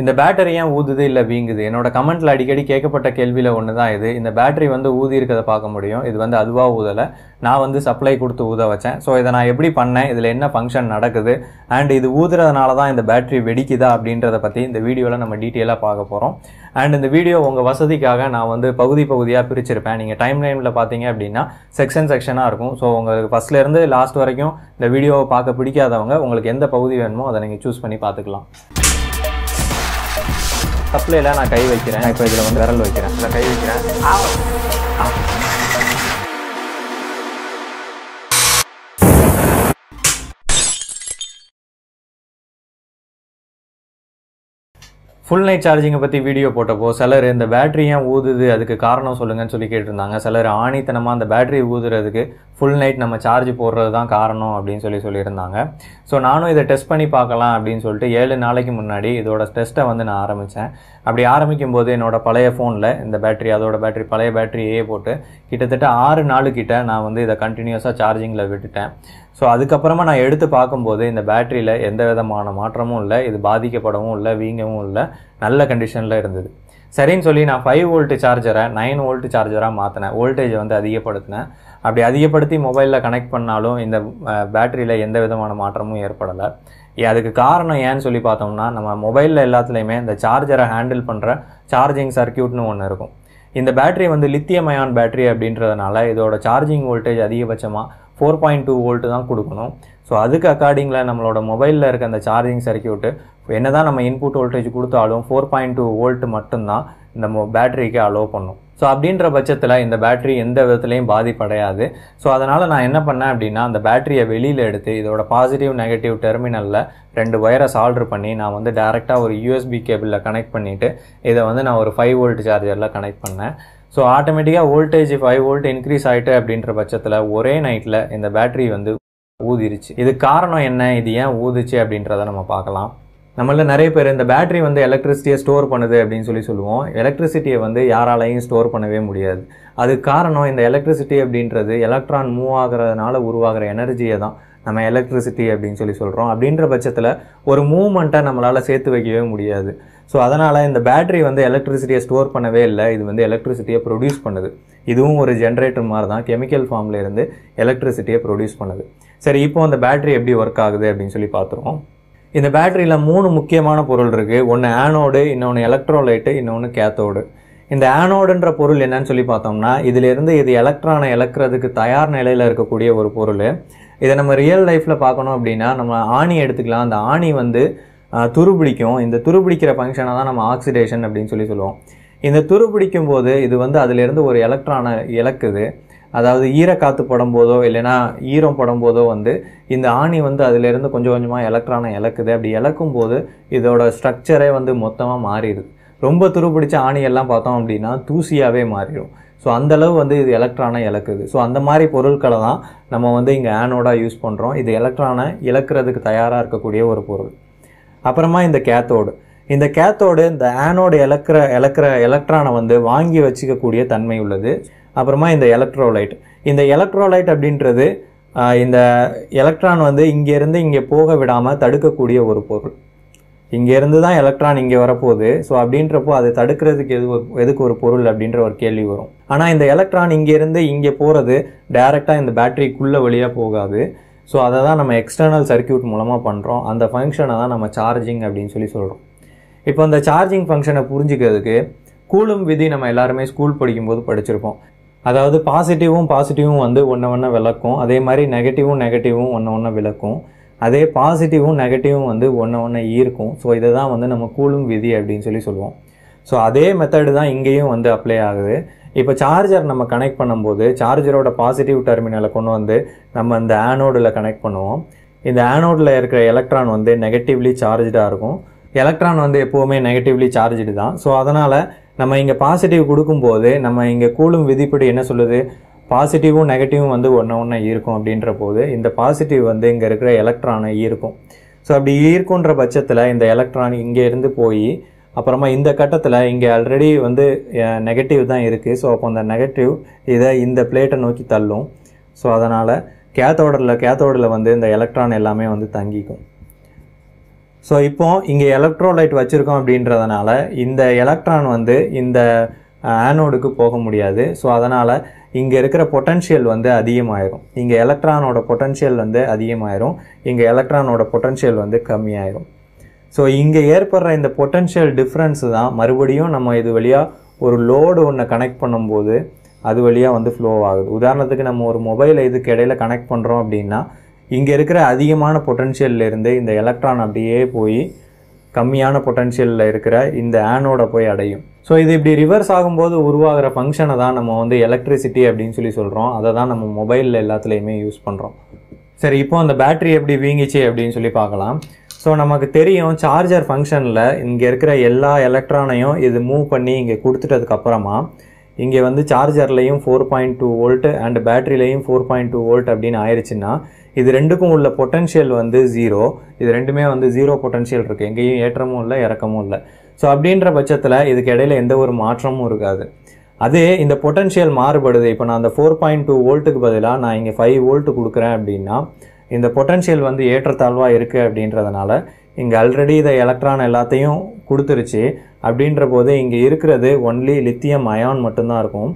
இந்த பேட்டரி ஏன் ஊதுது இல்லை வீங்குது என்னோட கமெண்ட்டில் அடிக்கடி கேட்கப்பட்ட கேள்வியில் ஒன்று தான் இது இந்த பேட்டரி வந்து ஊதி இருக்கிறத பார்க்க முடியும் இது வந்து அதுவாக ஊதலை நான் வந்து சப்ளை கொடுத்து ஊத வச்சேன் ஸோ இதை நான் எப்படி பண்ணேன் இதில் என்ன ஃபங்க்ஷன் நடக்குது அண்ட் இது ஊதுறதுனால தான் இந்த பேட்டரி வெடிக்குதா அப்படின்றத பற்றி இந்த வீடியோவில் நம்ம டீட்டெயிலாக பார்க்க போகிறோம் அண்ட் இந்த வீடியோ உங்கள் வசதிக்காக நான் வந்து பகுதி பகுதியாக பிரிச்சிருப்பேன் நீங்கள் டைம் லைனில் பார்த்தீங்க அப்படின்னா செக்ஷன் செக்ஷனாக இருக்கும் ஸோ உங்களுக்கு ஃபஸ்ட்லேருந்து லாஸ்ட் வரைக்கும் இந்த வீடியோவை பார்க்க பிடிக்காதவங்க உங்களுக்கு எந்த பகுதி வேணுமோ அதை நீங்கள் சூஸ் பண்ணி பார்த்துக்கலாம் சப்ளைல நான் கை வைக்கிறேன் இப்போ இதில் வந்து விரல் வைக்கிறேன் கை வைக்கிறேன் ஃபுல் நைட் சார்ஜிங்கை பற்றி வீடியோ போட்டப்போ சிலர் இந்த பேட்டரி ஏன் ஊதுது அதுக்கு காரணம் சொல்லுங்கன்னு சொல்லி கேட்டிருந்தாங்க சிலர் ஆணித்தனமாக அந்த பேட்டரி ஊதுறதுக்கு ஃபுல் நைட் நம்ம சார்ஜ் போடுறது தான் காரணம் அப்படின்னு சொல்லி சொல்லியிருந்தாங்க ஸோ நானும் இதை டெஸ்ட் பண்ணி பார்க்கலாம் அப்படின்னு சொல்லிட்டு ஏழு நாளைக்கு முன்னாடி இதோட டெஸ்ட்டை வந்து நான் ஆரம்பித்தேன் அப்படி ஆரம்பிக்கும் போது என்னோடய பழைய ஃபோனில் இந்த பேட்ரி அதோட பேட்ரி பழைய பேட்டரியே போட்டு கிட்டத்தட்ட ஆறு நாளுக்கிட்ட நான் வந்து இதை கண்டினியூஸாக சார்ஜிங்கில் விட்டுட்டேன் ஸோ அதுக்கப்புறமா நான் எடுத்து பார்க்கும்போது இந்த பேட்டரியில் எந்த விதமான மாற்றமும் இல்லை இது பாதிக்கப்படவும் இல்லை வீங்கவும் இல்லை நல்ல கண்டிஷனில் இருந்தது சரின்னு சொல்லி நான் ஃபைவ் வோல்ட் சார்ஜரை நைன் வோல்ட் சார்ஜராக மாற்றினேன் வோல்டேஜை வந்து அதிகப்படுத்தினேன் அப்படி அதிகப்படுத்தி மொபைலில் கனெக்ட் பண்ணாலும் இந்த பேட்டரியில் எந்த விதமான மாற்றமும் ஏற்படலை அதுக்கு காரணம் ஏன்னு சொல்லி பார்த்தோம்னா நம்ம மொபைலில் எல்லாத்துலேயுமே இந்த சார்ஜரை ஹேண்டில் பண்ணுற சார்ஜிங் சர்க்கியூட்னு ஒன்று இருக்கும் இந்த பேட்டரி வந்து லித்தியம் அயான் பேட்டரி அப்படின்றதுனால இதோட சார்ஜிங் வோல்டேஜ் அதிகபட்சமாக ஃபோர் பாயிண்ட் டூ வோல்ட்டு தான் கொடுக்கணும் ஸோ அதுக்கு அக்கார்டிங்கில் நம்மளோட மொபைலில் இருக்க அந்த சார்ஜிங் சர்க்கியூட்டு என்ன தான் நம்ம இன்புட் வோல்டேஜ் கொடுத்தாலும் ஃபோர் பாயிண்ட் டூ வோல்ட் மட்டும்தான் இந்த பேட்டரிக்கு அலோவ் பண்ணும் ஸோ அப்படின்ற பட்சத்தில் இந்த பேட்ரி எந்த விதத்துலையும் பாதிப்படையாது ஸோ அதனால் நான் என்ன பண்ணேன் அப்படின்னா அந்த பேட்டரியை வெளியில் எடுத்து இதோட பாசிட்டிவ் நெகட்டிவ் டெர்மினலில் ரெண்டு ஒயரை சால்ட்ரு பண்ணி நான் வந்து டேரெக்டாக ஒரு யூஎஸ்பி கேபிளில் கனெக்ட் பண்ணிவிட்டு இதை வந்து நான் ஒரு ஃபைவ் வோல்ட் சார்ஜரில் கனெக்ட் பண்ணேன் ஸோ ஆட்டோமேட்டிக்காக வோல்டேஜ் ஃபைவ் வோல்ட் இன்க்ரீஸ் ஆகிட்டு அப்படின்ற பட்சத்தில் ஒரே நைட்டில் இந்த பேட்டரி வந்து ஊதிருச்சு இது காரணம் என்ன இது ஏன் ஊதுச்சு அப்படின்றத நம்ம பார்க்கலாம் நம்மளில் நிறைய பேர் இந்த பேட்டரி வந்து எலக்ட்ரிசிட்டியை ஸ்டோர் பண்ணுது அப்படின்னு சொல்லி சொல்லுவோம் எலக்ட்ரிசிட்டியை வந்து யாராலையும் ஸ்டோர் பண்ணவே முடியாது அது காரணம் இந்த எலக்ட்ரிசிட்டி அப்படின்றது எலக்ட்ரான் மூவ் ஆகிறதுனால உருவாகிற எனர்ஜியை தான் நம்ம எலக்ட்ரிசிட்டி அப்படின்னு சொல்லி சொல்கிறோம் அப்படின்ற பட்சத்தில் ஒரு மூவ்மெண்ட்டை நம்மளால் சேர்த்து வைக்கவே முடியாது ஸோ அதனால் இந்த பேட்டரி வந்து எலக்ட்ரிசிட்டியை ஸ்டோர் பண்ணவே இல்லை இது வந்து எலக்ட்ரிசிட்டியை ப்ரொடியூஸ் பண்ணுது இதுவும் ஒரு ஜென்ரேட்டர் மாதிரி தான் கெமிக்கல் ஃபார்மில் இருந்து எலக்ட்ரிசிட்டியை ப்ரொடியூஸ் பண்ணுது சரி இப்போ அந்த பேட்டரி எப்படி ஒர்க் ஆகுது அப்படின்னு சொல்லி பார்த்துருவோம் இந்த பேட்டரியில் மூணு முக்கியமான பொருள் இருக்குது ஒன்று ஆனோடு இன்னொன்று எலக்ட்ரோலைட்டு இன்னொன்று கேத்தோடு இந்த ஆனோடுன்ற பொருள் என்னன்னு சொல்லி பார்த்தோம்னா இதிலிருந்து இது எலக்ட்ரானை இழக்கிறதுக்கு தயார் நிலையில் இருக்கக்கூடிய ஒரு பொருள் இதை நம்ம ரியல் லைஃப்பில் பார்க்கணும் அப்படின்னா நம்ம ஆணி எடுத்துக்கலாம் அந்த ஆணி வந்து துருபிடிக்கும் இந்த துருபிடிக்கிற ஃபங்க்ஷனை தான் நம்ம ஆக்சிடேஷன் அப்படின்னு சொல்லி சொல்லுவோம் இந்த துருபிடிக்கும் போது இது வந்து அதிலிருந்து ஒரு எலக்ட்ரானை இழக்குது அதாவது ஈரக்காற்று படும்போதோ இல்லைனா ஈரம் படும்போதோ வந்து இந்த ஆணி வந்து அதிலேருந்து கொஞ்சம் கொஞ்சமாக எலக்ட்ரானை இழக்குது அப்படி இழக்கும் போது இதோட ஸ்ட்ரக்சரே வந்து மொத்தமாக மாறிடுது ரொம்ப துருப்பிடிச்ச ஆணியெல்லாம் பார்த்தோம் அப்படின்னா தூசியாகவே மாறிடும் ஸோ அந்தளவு வந்து இது எலக்ட்ரானை இழக்குது ஸோ அந்த மாதிரி பொருட்களை தான் நம்ம வந்து இங்கே ஆனோடாக யூஸ் பண்ணுறோம் இது எலக்ட்ரானை இழக்கிறதுக்கு தயாராக இருக்கக்கூடிய ஒரு பொருள் அப்புறமா இந்த கேத்தோடு இந்த கேத்தோடு இந்த ஆனோடு இழக்கிற இழக்கிற எலக்ட்ரானை வந்து வாங்கி வச்சுக்கக்கூடிய தன்மை உள்ளது அப்புறமா இந்த எலக்ட்ரோலைட் இந்த எலக்ட்ரோலைட் அப்படின்றது இந்த எலக்ட்ரான் வந்து இங்கேருந்து இங்கே போக விடாமல் தடுக்கக்கூடிய ஒரு பொருள் இங்கேருந்து தான் எலக்ட்ரான் இங்கே வரப்போகுது ஸோ அப்படின்றப்போ அதை தடுக்கிறதுக்கு எது எதுக்கு ஒரு பொருள் அப்படின்ற ஒரு கேள்வி வரும் ஆனால் இந்த எலக்ட்ரான் இங்கேருந்து இங்கே போகிறது டைரெக்டாக இந்த பேட்டரிக்குள்ளே வழியாக போகாது ஸோ அதை தான் நம்ம எக்ஸ்டர்னல் சர்க்கியூட் மூலமாக பண்ணுறோம் அந்த ஃபங்க்ஷனை தான் நம்ம சார்ஜிங் அப்படின்னு சொல்லி சொல்கிறோம் இப்போ அந்த சார்ஜிங் ஃபங்க்ஷனை புரிஞ்சுக்கிறதுக்கு கூலும் விதி நம்ம எல்லாருமே ஸ்கூல் படிக்கும்போது படிச்சிருப்போம் அதாவது பாசிட்டிவும் பாசிட்டிவும் வந்து ஒன்று ஒன்று விளக்கும் அதே மாதிரி நெகட்டிவும் நெகட்டிவும் ஒன்று ஒன்று விளக்கும் அதே பாசிட்டிவும் நெகட்டிவும் வந்து ஒன்று ஒன்று ஈர்க்கும் ஸோ இதை தான் வந்து நம்ம கூலும் விதி அப்படின்னு சொல்லி சொல்லுவோம் ஸோ அதே மெத்தடு தான் இங்கேயும் வந்து அப்ளை ஆகுது இப்போ சார்ஜர் நம்ம கனெக்ட் பண்ணும்போது சார்ஜரோட பாசிட்டிவ் டெர்மினலை கொண்டு வந்து நம்ம இந்த ஆனோடில் கனெக்ட் பண்ணுவோம் இந்த ஆனோடில் இருக்கிற எலக்ட்ரான் வந்து நெகட்டிவ்லி சார்ஜாக இருக்கும் எலக்ட்ரான் வந்து எப்போவுமே நெகட்டிவ்லி சார்ஜ்டு தான் ஸோ அதனால் நம்ம இங்கே பாசிட்டிவ் கொடுக்கும்போது நம்ம இங்கே கூலும் விதிப்படி என்ன சொல்லுது பாசிட்டிவும் நெகட்டிவும் வந்து ஒன்று ஒன்று ஈர்க்கும் அப்படின்ற போது இந்த பாசிட்டிவ் வந்து இங்கே இருக்கிற எலக்ட்ரானை ஈர்க்கும் ஸோ அப்படி ஈர்க்குன்ற பட்சத்தில் இந்த எலக்ட்ரான் இங்கே இருந்து போய் அப்புறமா இந்த கட்டத்தில் இங்கே ஆல்ரெடி வந்து நெகட்டிவ் தான் இருக்குது ஸோ அப்போ அந்த நெகட்டிவ் இதை இந்த பிளேட்டை நோக்கி தள்ளும் ஸோ அதனால் கேத்தோடரில் கேத்தோடரில் வந்து இந்த எலக்ட்ரான் எல்லாமே வந்து தங்கிக்கும் ஸோ இப்போ இங்கே எலக்ட்ரோலைட் வச்சுருக்கோம் அப்படின்றதுனால இந்த எலக்ட்ரான் வந்து இந்த ஆனோடுக்கு போக முடியாது ஸோ அதனால் இங்கே இருக்கிற பொட்டன்ஷியல் வந்து அதிகமாயிரும் இங்கே எலக்ட்ரானோட பொட்டன்ஷியல் வந்து அதிகமாயிரும் இங்கே எலக்ட்ரானோட பொட்டன்ஷியல் வந்து கம்மியாயிரும் ஸோ இங்கே ஏற்படுற இந்த பொட்டன்ஷியல் டிஃப்ரென்ஸு தான் மறுபடியும் நம்ம இது வழியாக ஒரு லோடு ஒன்று கனெக்ட் பண்ணும்போது அது வழியாக வந்து ஃப்ளோ ஆகுது உதாரணத்துக்கு நம்ம ஒரு மொபைலை இதுக்கு இடையில் கனெக்ட் பண்ணுறோம் அப்படின்னா இங்கே இருக்கிற அதிகமான பொட்டன்ஷியல்லேருந்து இந்த எலக்ட்ரான் அப்படியே போய் கம்மியான பொட்டன்ஷியலில் இருக்கிற இந்த ஆனோட போய் அடையும் ஸோ இது இப்படி ரிவர்ஸ் ஆகும்போது உருவாகிற ஃபங்க்ஷனை தான் நம்ம வந்து எலக்ட்ரிசிட்டி அப்படின்னு சொல்லி சொல்கிறோம் அதை தான் நம்ம மொபைலில் எல்லாத்துலேயுமே யூஸ் பண்ணுறோம் சரி இப்போ அந்த பேட்ரி எப்படி வீங்கிச்சு அப்படின்னு சொல்லி பார்க்கலாம் ஸோ நமக்கு தெரியும் சார்ஜர் ஃபங்க்ஷனில் இங்கே இருக்கிற எல்லா எலக்ட்ரானையும் இது மூவ் பண்ணி இங்கே கொடுத்துட்டதுக்கப்புறமா இங்கே வந்து சார்ஜர்லேயும் four point two volt and பேட்டரியிலையும் ஃபோர் பாயிண்ட் டூ வோல்ட் அப்படின்னு ஆயிடுச்சுன்னா இது ரெண்டுக்கும் உள்ள பொட்டன்ஷியல் வந்து ஜீரோ இது ரெண்டுமே வந்து ஜீரோ பொட்டன்ஷியல் இருக்குது எங்கேயும் ஏற்றமும் இல்லை இறக்கமும் இல்லை ஸோ அப்படின்ற பட்சத்தில் இதுக்கு இடையில எந்த ஒரு மாற்றமும் இருக்காது அதே இந்த பொட்டன்ஷியல் மாறுபடுது இப்போ நான் அந்த ஃபோர் பாயிண்ட் டூ வோல்ட்டுக்கு பதிலாக நான் இங்கே ஃபைவ் வோல்ட்டு கொடுக்குறேன் அப்படின்னா இந்த பொட்டன்ஷியல் வந்து ஏற்றத்தாழ்வாக இருக்குது அப்படின்றதுனால இங்கே ஆல்ரெடி இதை எலக்ட்ரான் எல்லாத்தையும் கொடுத்துருச்சு அப்படின்ற போது இங்கே இருக்கிறது ஒன்லி லித்தியம் அயான் மட்டும்தான் இருக்கும்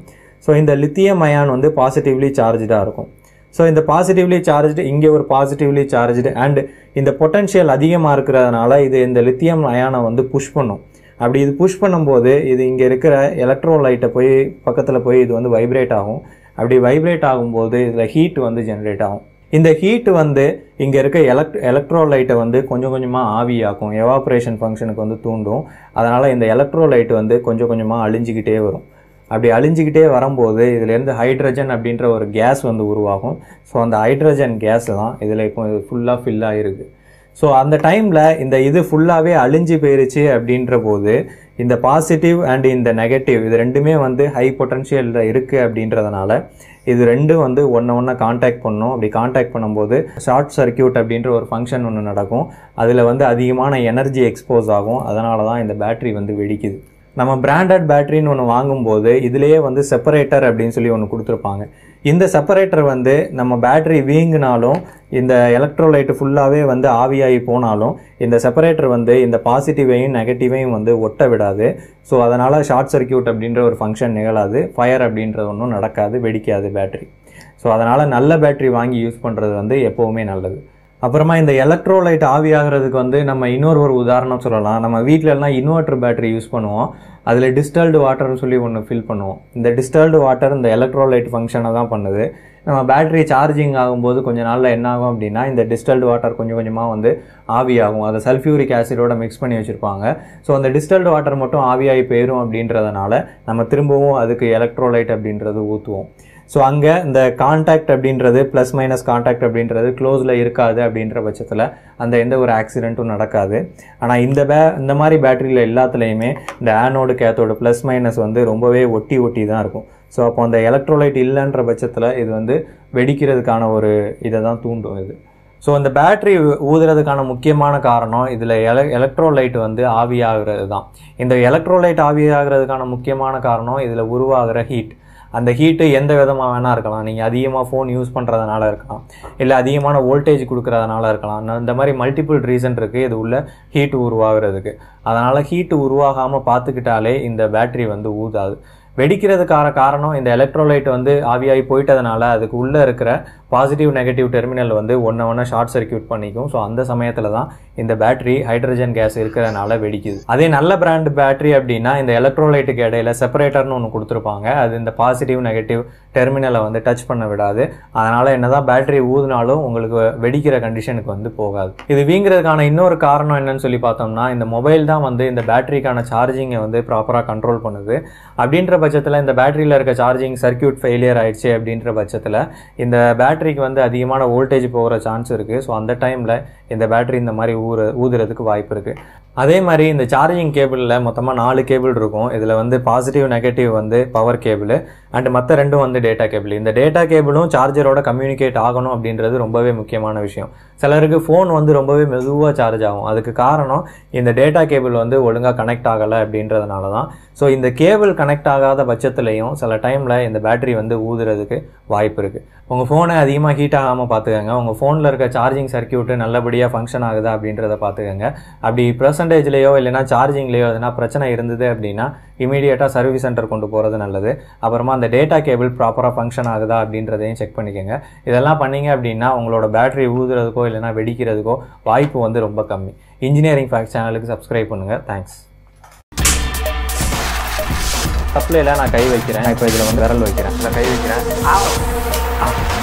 ஸோ இந்த லித்தியம் அயான் வந்து பாசிட்டிவ்லி சார்ஜாக இருக்கும் ஸோ இந்த பாசிட்டிவ்லி சார்ஜ்டு இங்கே ஒரு பாசிட்டிவ்லி சார்ஜ்டு அண்ட் இந்த பொட்டன்ஷியல் அதிகமாக இருக்கிறதுனால இது இந்த லித்தியம் அயானை வந்து புஷ் பண்ணும் அப்படி இது புஷ் பண்ணும்போது இது இங்கே இருக்கிற எலக்ட்ரோலைட்டை போய் பக்கத்தில் போய் இது வந்து வைப்ரேட் ஆகும் அப்படி வைப்ரேட் ஆகும்போது இதில் ஹீட் வந்து ஜென்ரேட் ஆகும் இந்த ஹீட் வந்து இங்கே இருக்க எலக்ட் எலக்ட்ரோலைட்டை வந்து கொஞ்சம் கொஞ்சமாக ஆவியாக்கும் எவாப்ரேஷன் ஃபங்க்ஷனுக்கு வந்து தூண்டும் அதனால் இந்த எலக்ட்ரோலைட் வந்து கொஞ்சம் கொஞ்சமாக அழிஞ்சிக்கிட்டே வரும் அப்படி அழிஞ்சிக்கிட்டே வரும்போது இதுலேருந்து ஹைட்ரஜன் அப்படின்ற ஒரு கேஸ் வந்து உருவாகும் ஸோ அந்த ஹைட்ரஜன் கேஸ் தான் இதில் இப்போ ஃபுல்லாக ஃபில் ஆகிருக்கு ஸோ அந்த டைமில் இந்த இது ஃபுல்லாகவே அழிஞ்சு போயிருச்சு அப்படின்ற போது இந்த பாசிட்டிவ் அண்ட் இந்த நெகட்டிவ் இது ரெண்டுமே வந்து ஹை பொட்டன்ஷியலில் இருக்குது அப்படின்றதுனால இது ரெண்டும் வந்து ஒன்று ஒன்றா காண்டாக்ட் பண்ணும் அப்படி காண்டாக்ட் பண்ணும்போது ஷார்ட் சர்க்கியூட் அப்படின்ற ஒரு ஃபங்க்ஷன் ஒன்று நடக்கும் அதில் வந்து அதிகமான எனர்ஜி எக்ஸ்போஸ் ஆகும் அதனால தான் இந்த பேட்ரி வந்து வெடிக்குது நம்ம பிராண்டட் பேட்டரின்னு ஒன்று வாங்கும்போது இதுலேயே வந்து செப்பரேட்டர் அப்படின்னு சொல்லி ஒன்று கொடுத்துருப்பாங்க இந்த செப்பரேட்டர் வந்து நம்ம பேட்டரி வீங்கினாலும் இந்த எலக்ட்ரோலைட் ஃபுல்லாகவே வந்து ஆவியாகி போனாலும் இந்த செப்பரேட்டர் வந்து இந்த பாசிட்டிவையும் நெகட்டிவையும் வந்து ஒட்ட விடாது ஸோ அதனால் ஷார்ட் சர்க்கியூட் அப்படின்ற ஒரு ஃபங்க்ஷன் நிகழாது ஃபயர் அப்படின்றது ஒன்றும் நடக்காது வெடிக்காது பேட்டரி ஸோ அதனால் நல்ல பேட்டரி வாங்கி யூஸ் பண்ணுறது வந்து எப்போவுமே நல்லது அப்புறமா இந்த எலக்ட்ரோலைட் ஆவியாகிறதுக்கு வந்து நம்ம இன்னொரு ஒரு உதாரணம் சொல்லலாம் நம்ம வீட்டில எல்லாம் இன்வெர்டர் பேட்டரி யூஸ் பண்ணுவோம் அதில் டிஸ்டல்டு வாட்டர்னு சொல்லி ஒன்று ஃபில் பண்ணுவோம் இந்த டிஸ்டல்டு வாட்டர் இந்த எலக்ட்ரோலைட் ஃபங்க்ஷனை தான் பண்ணுது நம்ம பேட்டரி சார்ஜிங் ஆகும்போது கொஞ்ச நாளில் என்ன ஆகும் அப்படின்னா இந்த டிஸ்டல்டு வாட்டர் கொஞ்சம் கொஞ்சமாக வந்து ஆவியாகும் அதை சல்ஃபியூரிக் ஆசிடோட மிக்ஸ் பண்ணி வச்சுருப்பாங்க ஸோ அந்த டிஸ்டல்டு வாட்டர் மட்டும் ஆவியாகி போயிடும் அப்படின்றதுனால நம்ம திரும்பவும் அதுக்கு எலக்ட்ரோலைட் அப்படின்றது ஊற்றுவோம் ஸோ அங்கே இந்த கான்டாக்ட் அப்படின்றது ப்ளஸ் மைனஸ் கான்டாக்ட் அப்படின்றது க்ளோஸில் இருக்காது அப்படின்ற பட்சத்தில் அந்த எந்த ஒரு ஆக்சிடெண்ட்டும் நடக்காது ஆனால் இந்த பே இந்த மாதிரி பேட்டரியில் எல்லாத்துலேயுமே இந்த ஆனோடு கேத்தோடு ப்ளஸ் மைனஸ் வந்து ரொம்பவே ஒட்டி ஒட்டி தான் இருக்கும் ஸோ அப்போ அந்த எலக்ட்ரோலைட் இல்லைன்ற பட்சத்தில் இது வந்து வெடிக்கிறதுக்கான ஒரு இதை தான் தூண்டும் இது ஸோ அந்த பேட்ரி ஊதுறதுக்கான முக்கியமான காரணம் இதில் எல எலக்ட்ரோலைட் வந்து ஆவியாகிறது தான் இந்த எலக்ட்ரோலைட் ஆவியாகிறதுக்கான முக்கியமான காரணம் இதில் உருவாகிற ஹீட் அந்த ஹீட்டு எந்த விதமாக வேணால் இருக்கலாம் நீங்கள் அதிகமாக ஃபோன் யூஸ் பண்ணுறதுனால இருக்கலாம் இல்லை அதிகமான வோல்டேஜ் கொடுக்குறதுனால இருக்கலாம் இந்த மாதிரி மல்டிபிள் ரீசன் இருக்குது இது உள்ள ஹீட்டு உருவாகிறதுக்கு அதனால் ஹீட்டு உருவாகாமல் பார்த்துக்கிட்டாலே இந்த பேட்ரி வந்து ஊதாது வெடிக்கிறதுக்கான காரணம் இந்த எலக்ட்ரோலைட் வந்து ஆவியாகி போயிட்டதுனால அதுக்கு உள்ளே இருக்கிற பாசிட்டிவ் நெகட்டிவ் டெர்மினல் வந்து ஒன்றை ஒன்று ஷார்ட் சர்க்கியூட் பண்ணிக்கும் ஸோ அந்த சமயத்தில் தான் இந்த பேட்டரி ஹைட்ரஜன் கேஸ் இருக்கிறனால வெடிக்குது அதே நல்ல பிராண்ட் பேட்டரி அப்படின்னா இந்த எலக்ட்ரோலைட்டுக்கு இடையில செப்பரேட்டர்னு ஒன்று கொடுத்துருப்பாங்க அது இந்த பாசிட்டிவ் நெகட்டிவ் டெர்மினலை வந்து டச் பண்ண விடாது அதனால் என்ன தான் பேட்டரி ஊதுனாலும் உங்களுக்கு வெடிக்கிற கண்டிஷனுக்கு வந்து போகாது இது வீங்கிறதுக்கான இன்னொரு காரணம் என்னன்னு சொல்லி பார்த்தோம்னா இந்த மொபைல் தான் வந்து இந்த பேட்டரிக்கான சார்ஜிங்கை வந்து ப்ராப்பராக கண்ட்ரோல் பண்ணுது அப்படின்ற பட்சத்தில் இந்த பேட்டரியில் இருக்க சார்ஜிங் சர்க்கியூட் ஃபெயிலியர் ஆகிடுச்சு அப்படின்ற பட்சத்தில் இந்த பேட்டரிக்கு வந்து அதிகமான வோல்டேஜ் போகிற சான்ஸ் இருக்குது ஸோ அந்த டைமில் இந்த பேட்டரி இந்த மாதிரி ஊற ஊதுறதுக்கு வாய்ப்பு இருக்குது அதே மாதிரி இந்த சார்ஜிங் கேபிளில் மொத்தமாக நாலு கேபிள் இருக்கும் இதில் வந்து பாசிட்டிவ் நெகட்டிவ் வந்து பவர் கேபிள் அண்ட் மற்ற ரெண்டும் வந்து டேட்டா கேபிள் இந்த டேட்டா கேபிளும் சார்ஜரோட கம்யூனிகேட் ஆகணும் அப்படின்றது ரொம்பவே முக்கியமான விஷயம் சிலருக்கு ஃபோன் வந்து ரொம்பவே மெதுவாக சார்ஜ் ஆகும் அதுக்கு காரணம் இந்த டேட்டா கேபிள் வந்து ஒழுங்காக கனெக்ட் ஆகலை அப்படின்றதுனால தான் ஸோ இந்த கேபிள் கனெக்ட் ஆகாத பட்சத்துலையும் சில டைமில் இந்த பேட்டரி வந்து ஊதுறதுக்கு வாய்ப்பு இருக்குது உங்கள் ஃபோனை அதிகமாக ஹீட் ஆகாமல் பார்த்துக்கோங்க உங்கள் ஃபோனில் இருக்க சார்ஜிங் சர்க்கியூட்டு நல்லபடியாக ஃபங்க்ஷன் ஆகுதா அப்படின்றத பார்த்துக்கோங்க அப்படி பர்சன்டேஜ்லேயோ இல்லைனா சார்ஜிங்லேயோ எதனா பிரச்சனை இருந்தது அப்படின்னா இமீடியட்டாக சர்வீஸ் சென்டர் கொண்டு போகிறது நல்லது அப்புறமா அந்த டேட்டா கேபிள் ப்ராப்பராக ஃபங்க்ஷன் ஆகுதா அப்படின்றதையும் செக் பண்ணிக்கோங்க இதெல்லாம் பண்ணிங்க அப்படின்னா உங்களோட பேட்டரி ஊதுறதுக்கோ இல்லைனா வெடிக்கிறதுக்கோ வாய்ப்பு வந்து ரொம்ப கம்மி இன்ஜினியரிங் ஃபேக்ட் சேனலுக்கு சப்ஸ்கிரைப் பண்ணுங்கள் தேங்க்ஸ் சப்ளைல நான் கை வைக்கிறேன் இப்போ இதில் வந்து விரல் வைக்கிறேன் கை வைக்கிறேன்